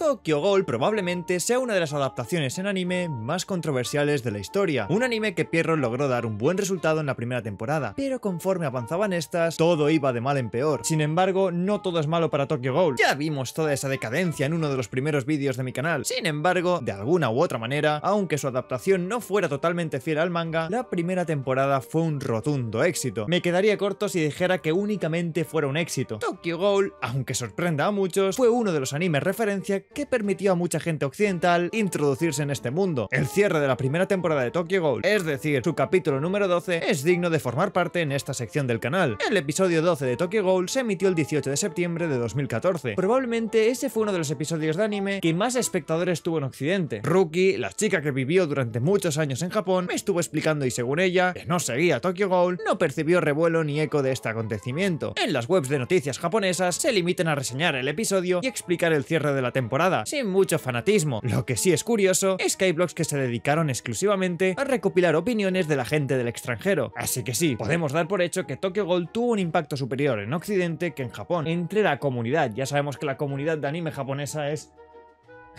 Tokyo Ghoul probablemente sea una de las adaptaciones en anime más controversiales de la historia, un anime que Pierrot logró dar un buen resultado en la primera temporada, pero conforme avanzaban estas, todo iba de mal en peor. Sin embargo, no todo es malo para Tokyo Ghoul, ya vimos toda esa decadencia en uno de los primeros vídeos de mi canal. Sin embargo, de alguna u otra manera, aunque su adaptación no fuera totalmente fiel al manga, la primera temporada fue un rotundo éxito. Me quedaría corto si dijera que únicamente fuera un éxito. Tokyo Ghoul, aunque sorprenda a muchos, fue uno de los animes referencia que permitió a mucha gente occidental introducirse en este mundo. El cierre de la primera temporada de Tokyo Ghoul, es decir, su capítulo número 12, es digno de formar parte en esta sección del canal. El episodio 12 de Tokyo Ghoul se emitió el 18 de septiembre de 2014. Probablemente ese fue uno de los episodios de anime que más espectadores tuvo en Occidente. Rookie, la chica que vivió durante muchos años en Japón, me estuvo explicando y según ella, que no seguía Tokyo Ghoul, no percibió revuelo ni eco de este acontecimiento. En las webs de noticias japonesas se limitan a reseñar el episodio y explicar el cierre de la temporada sin mucho fanatismo. Lo que sí es curioso es que hay blogs que se dedicaron exclusivamente a recopilar opiniones de la gente del extranjero. Así que sí, podemos dar por hecho que Tokyo Gold tuvo un impacto superior en Occidente que en Japón, entre la comunidad. Ya sabemos que la comunidad de anime japonesa es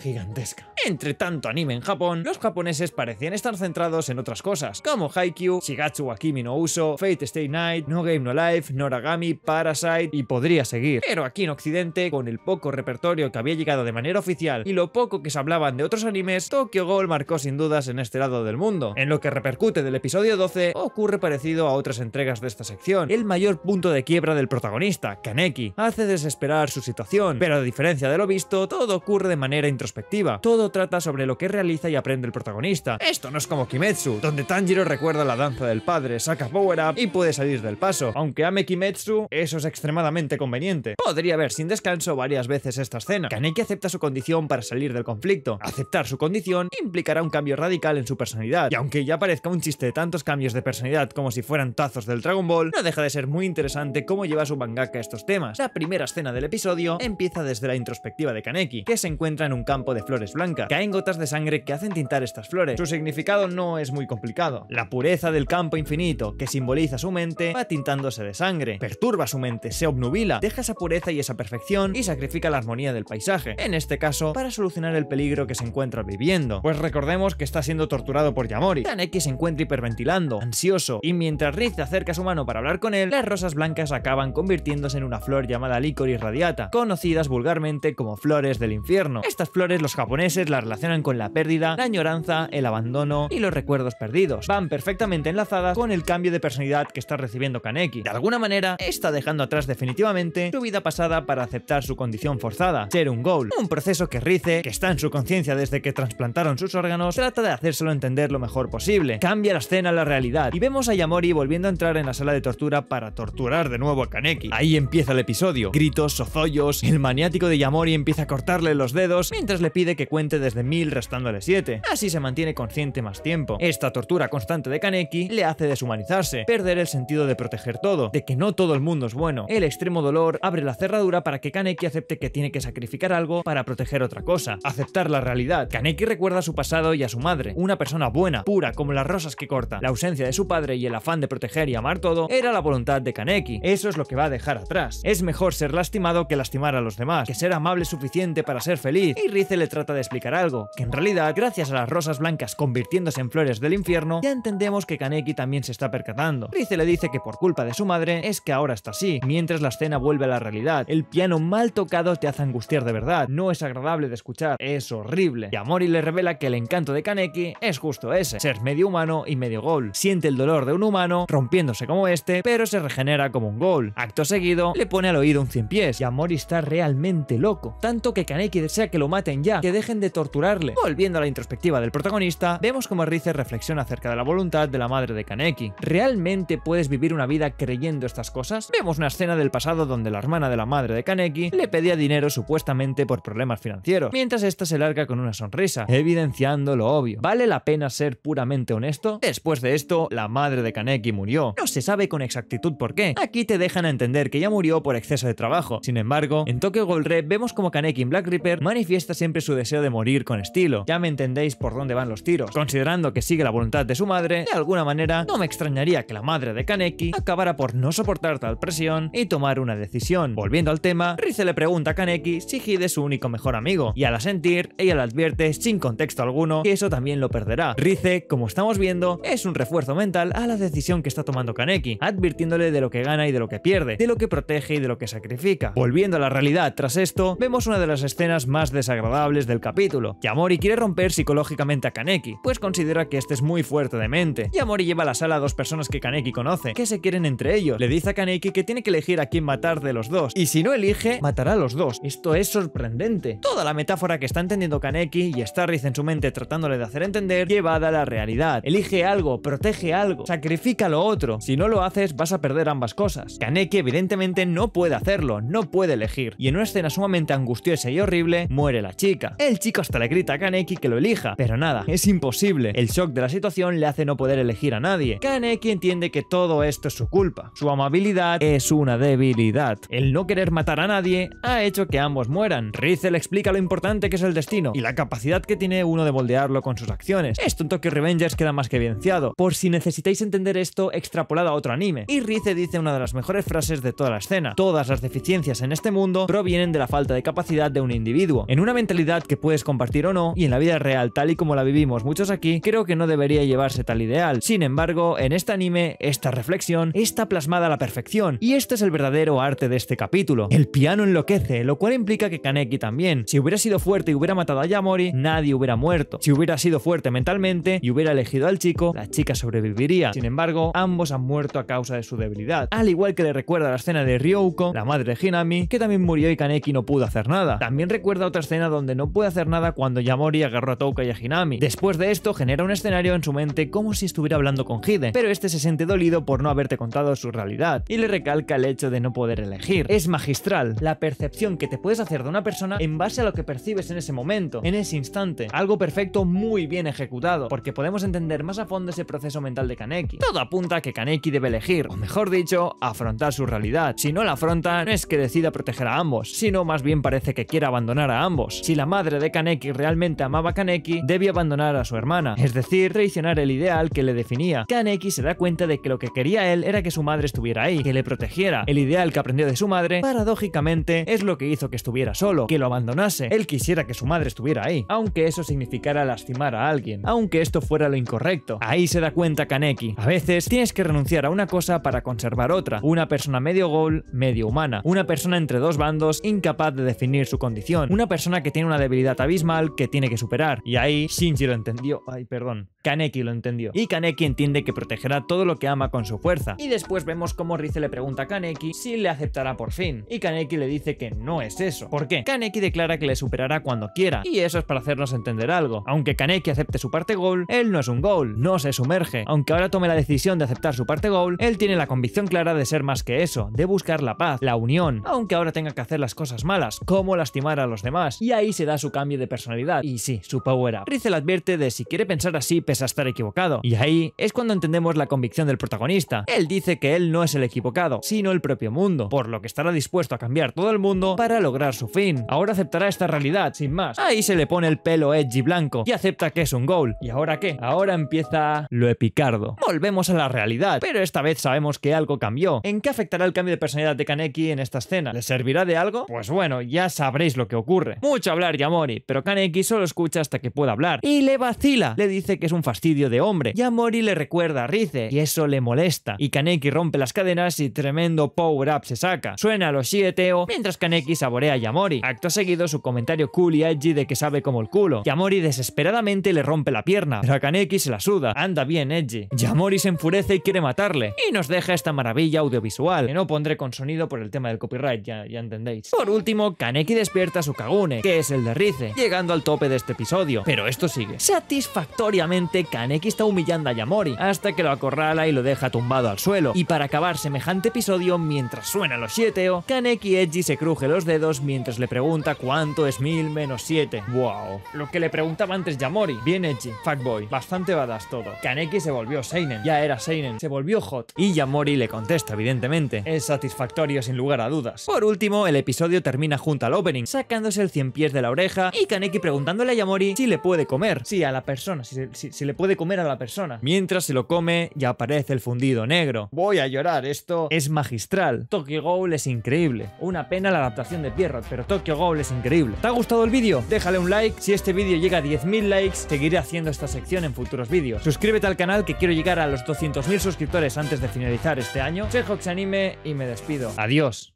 gigantesca. Entre tanto anime en Japón, los japoneses parecían estar centrados en otras cosas, como Haikyuu, Shigatsu wa no Uso, Fate Stay Night, No Game No Life, Noragami, Parasite y podría seguir. Pero aquí en Occidente, con el poco repertorio que había llegado de manera oficial y lo poco que se hablaban de otros animes, Tokyo Ghoul marcó sin dudas en este lado del mundo. En lo que repercute del episodio 12, ocurre parecido a otras entregas de esta sección. El mayor punto de quiebra del protagonista, Kaneki, hace desesperar su situación, pero a diferencia de lo visto, todo ocurre de manera introspectiva todo trata sobre lo que realiza y aprende el protagonista. Esto no es como Kimetsu, donde Tanjiro recuerda la danza del padre, saca power up y puede salir del paso. Aunque ame Kimetsu, eso es extremadamente conveniente. Podría ver sin descanso varias veces esta escena. Kaneki acepta su condición para salir del conflicto. Aceptar su condición implicará un cambio radical en su personalidad. Y aunque ya parezca un chiste de tantos cambios de personalidad como si fueran tazos del Dragon Ball, no deja de ser muy interesante cómo lleva su mangaka estos temas. La primera escena del episodio empieza desde la introspectiva de Kaneki, que se encuentra en un campo de flores blancas. Caen gotas de sangre que hacen tintar estas flores. Su significado no es muy complicado. La pureza del campo infinito, que simboliza su mente, va tintándose de sangre. Perturba su mente, se obnubila, deja esa pureza y esa perfección y sacrifica la armonía del paisaje. En este caso, para solucionar el peligro que se encuentra viviendo. Pues recordemos que está siendo torturado por Yamori. Taneki se encuentra hiperventilando, ansioso, y mientras Riz acerca su mano para hablar con él, las rosas blancas acaban convirtiéndose en una flor llamada licor radiata, conocidas vulgarmente como flores del infierno. Estas flores los japoneses la relacionan con la pérdida, la añoranza, el abandono y los recuerdos perdidos. Van perfectamente enlazadas con el cambio de personalidad que está recibiendo Kaneki. De alguna manera, está dejando atrás definitivamente su vida pasada para aceptar su condición forzada, ser un goal, un proceso que Rice, que está en su conciencia desde que trasplantaron sus órganos, trata de hacérselo entender lo mejor posible. Cambia la escena a la realidad y vemos a Yamori volviendo a entrar en la sala de tortura para torturar de nuevo a Kaneki. Ahí empieza el episodio. Gritos, sozollos, el maniático de Yamori empieza a cortarle los dedos mientras le pide que cuente desde mil, restándole 7. Así se mantiene consciente más tiempo. Esta tortura constante de Kaneki le hace deshumanizarse, perder el sentido de proteger todo, de que no todo el mundo es bueno. El extremo dolor abre la cerradura para que Kaneki acepte que tiene que sacrificar algo para proteger otra cosa, aceptar la realidad. Kaneki recuerda a su pasado y a su madre, una persona buena, pura, como las rosas que corta. La ausencia de su padre y el afán de proteger y amar todo era la voluntad de Kaneki. Eso es lo que va a dejar atrás. Es mejor ser lastimado que lastimar a los demás, que ser amable suficiente para ser feliz y Rice le trata de explicar algo, que en realidad, gracias a las rosas blancas convirtiéndose en flores del infierno, ya entendemos que Kaneki también se está percatando. Rice le dice que por culpa de su madre es que ahora está así, mientras la escena vuelve a la realidad. El piano mal tocado te hace angustiar de verdad, no es agradable de escuchar, es horrible. Y Amori le revela que el encanto de Kaneki es justo ese, ser medio humano y medio gol. Siente el dolor de un humano, rompiéndose como este, pero se regenera como un gol. Acto seguido, le pone al oído un cien pies y Amori está realmente loco, tanto que Kaneki desea que lo mate ya, que dejen de torturarle. Volviendo a la introspectiva del protagonista, vemos como Rice reflexiona acerca de la voluntad de la madre de Kaneki. ¿Realmente puedes vivir una vida creyendo estas cosas? Vemos una escena del pasado donde la hermana de la madre de Kaneki le pedía dinero supuestamente por problemas financieros, mientras esta se larga con una sonrisa, evidenciando lo obvio. ¿Vale la pena ser puramente honesto? Después de esto, la madre de Kaneki murió. No se sabe con exactitud por qué. Aquí te dejan entender que ya murió por exceso de trabajo. Sin embargo, en Tokyo Gold Red vemos como Kaneki en Black Reaper manifiesta siempre su deseo de morir con estilo. Ya me entendéis por dónde van los tiros. Considerando que sigue la voluntad de su madre, de alguna manera no me extrañaría que la madre de Kaneki acabara por no soportar tal presión y tomar una decisión. Volviendo al tema, Rice le pregunta a Kaneki si Hide es su único mejor amigo, y al asentir, ella le advierte sin contexto alguno que eso también lo perderá. Rice, como estamos viendo, es un refuerzo mental a la decisión que está tomando Kaneki, advirtiéndole de lo que gana y de lo que pierde, de lo que protege y de lo que sacrifica. Volviendo a la realidad tras esto, vemos una de las escenas más desagradables del capítulo. Yamori quiere romper psicológicamente a Kaneki, pues considera que este es muy fuerte de mente. Yamori lleva a la sala a dos personas que Kaneki conoce, que se quieren entre ellos. Le dice a Kaneki que tiene que elegir a quién matar de los dos, y si no elige, matará a los dos. Esto es sorprendente. Toda la metáfora que está entendiendo Kaneki y Starris en su mente tratándole de hacer entender, llevada a la realidad. Elige algo, protege algo, sacrifica lo otro. Si no lo haces, vas a perder ambas cosas. Kaneki evidentemente no puede hacerlo, no puede elegir, y en una escena sumamente angustiosa y horrible, muere la chica. El chico hasta le grita a Kaneki que lo elija, pero nada, es imposible. El shock de la situación le hace no poder elegir a nadie. Kaneki entiende que todo esto es su culpa. Su amabilidad es una debilidad. El no querer matar a nadie ha hecho que ambos mueran. Rizel le explica lo importante que es el destino y la capacidad que tiene uno de moldearlo con sus acciones. Esto en Tokyo Revengers queda más que evidenciado. Por si necesitáis entender esto, extrapolado a otro anime. Y Rize dice una de las mejores frases de toda la escena. Todas las deficiencias en este mundo provienen de la falta de capacidad de un individuo. En una mentalidad que puedes compartir o no, y en la vida real tal y como la vivimos muchos aquí, creo que no debería llevarse tal ideal. Sin embargo, en este anime, esta reflexión está plasmada a la perfección, y este es el verdadero arte de este capítulo. El piano enloquece, lo cual implica que Kaneki también. Si hubiera sido fuerte y hubiera matado a Yamori, nadie hubiera muerto. Si hubiera sido fuerte mentalmente y hubiera elegido al chico, la chica sobreviviría. Sin embargo, ambos han muerto a causa de su debilidad. Al igual que le recuerda la escena de Ryouko, la madre de Hinami, que también murió y Kaneki no pudo hacer nada. También recuerda otra escena donde no puede hacer nada cuando Yamori agarró a Touka y a Hinami. Después de esto, genera un escenario en su mente como si estuviera hablando con Hide, pero este se siente dolido por no haberte contado su realidad y le recalca el hecho de no poder elegir. Es magistral, la percepción que te puedes hacer de una persona en base a lo que percibes en ese momento, en ese instante. Algo perfecto muy bien ejecutado, porque podemos entender más a fondo ese proceso mental de Kaneki. Todo apunta a que Kaneki debe elegir, o mejor dicho, afrontar su realidad. Si no la afronta, no es que decida proteger a ambos, sino más bien parece que quiera abandonar a ambos. Si la madre de Kaneki realmente amaba a Kaneki, debía abandonar a su hermana, es decir, traicionar el ideal que le definía. Kaneki se da cuenta de que lo que quería él era que su madre estuviera ahí, que le protegiera. El ideal que aprendió de su madre, paradójicamente, es lo que hizo que estuviera solo, que lo abandonase. Él quisiera que su madre estuviera ahí, aunque eso significara lastimar a alguien, aunque esto fuera lo incorrecto. Ahí se da cuenta Kaneki. A veces tienes que renunciar a una cosa para conservar otra. Una persona medio gol, medio humana. Una persona entre dos bandos incapaz de definir su condición. Una persona que tiene una debilidad abismal que tiene que superar. Y ahí Shinji lo entendió. Ay, perdón. Kaneki lo entendió. Y Kaneki entiende que protegerá todo lo que ama con su fuerza. Y después vemos cómo Rize le pregunta a Kaneki si le aceptará por fin. Y Kaneki le dice que no es eso. ¿Por qué? Kaneki declara que le superará cuando quiera. Y eso es para hacernos entender algo. Aunque Kaneki acepte su parte goal, él no es un goal, no se sumerge. Aunque ahora tome la decisión de aceptar su parte goal, él tiene la convicción clara de ser más que eso, de buscar la paz, la unión, aunque ahora tenga que hacer las cosas malas, como lastimar a los demás. Y ahí se da su cambio de personalidad. Y sí, su power up. Rize le advierte de si quiere pensar así, es a estar equivocado. Y ahí es cuando entendemos la convicción del protagonista. Él dice que él no es el equivocado, sino el propio mundo, por lo que estará dispuesto a cambiar todo el mundo para lograr su fin. Ahora aceptará esta realidad, sin más. Ahí se le pone el pelo edgy blanco y acepta que es un goal. ¿Y ahora qué? Ahora empieza lo epicardo. Volvemos a la realidad, pero esta vez sabemos que algo cambió. ¿En qué afectará el cambio de personalidad de Kaneki en esta escena? ¿Le servirá de algo? Pues bueno, ya sabréis lo que ocurre. Mucho hablar Yamori, pero Kaneki solo escucha hasta que pueda hablar. Y le vacila. Le dice que es un fastidio de hombre. Yamori le recuerda a Rize y eso le molesta. Y Kaneki rompe las cadenas y tremendo power-up se saca. Suena a los Shieteo mientras Kaneki saborea a Yamori. Acto seguido su comentario cool y edgy de que sabe como el culo. Yamori desesperadamente le rompe la pierna, pero a Kaneki se la suda. Anda bien, edgy. Yamori se enfurece y quiere matarle. Y nos deja esta maravilla audiovisual, que no pondré con sonido por el tema del copyright, ya, entendéis. Por último, Kaneki despierta su Kagune, que es el de Rize, llegando al tope de este episodio. Pero esto sigue satisfactoriamente Kaneki está humillando a Yamori, hasta que lo acorrala y lo deja tumbado al suelo. Y para acabar semejante episodio, mientras suena los o oh, Kaneki Eji se cruje los dedos mientras le pregunta cuánto es 1000 menos 7. ¡Wow! Lo que le preguntaba antes Yamori. Bien Eji, fuckboy, bastante badass todo. Kaneki se volvió Seinen, ya era Seinen, se volvió hot. Y Yamori le contesta, evidentemente. Es satisfactorio sin lugar a dudas. Por último, el episodio termina junto al opening, sacándose el cien pies de la oreja y Kaneki preguntándole a Yamori si le puede comer, si a la persona, si, se le puede comer a la persona. Mientras se lo come, ya aparece el fundido negro. Voy a llorar, esto es magistral. Tokyo Ghoul es increíble. Una pena la adaptación de Pierrot, pero Tokyo Ghoul es increíble. ¿Te ha gustado el vídeo? Déjale un like. Si este vídeo llega a 10.000 likes, seguiré haciendo esta sección en futuros vídeos. Suscríbete al canal que quiero llegar a los 200.000 suscriptores antes de finalizar este año. Soy anime y me despido. Adiós.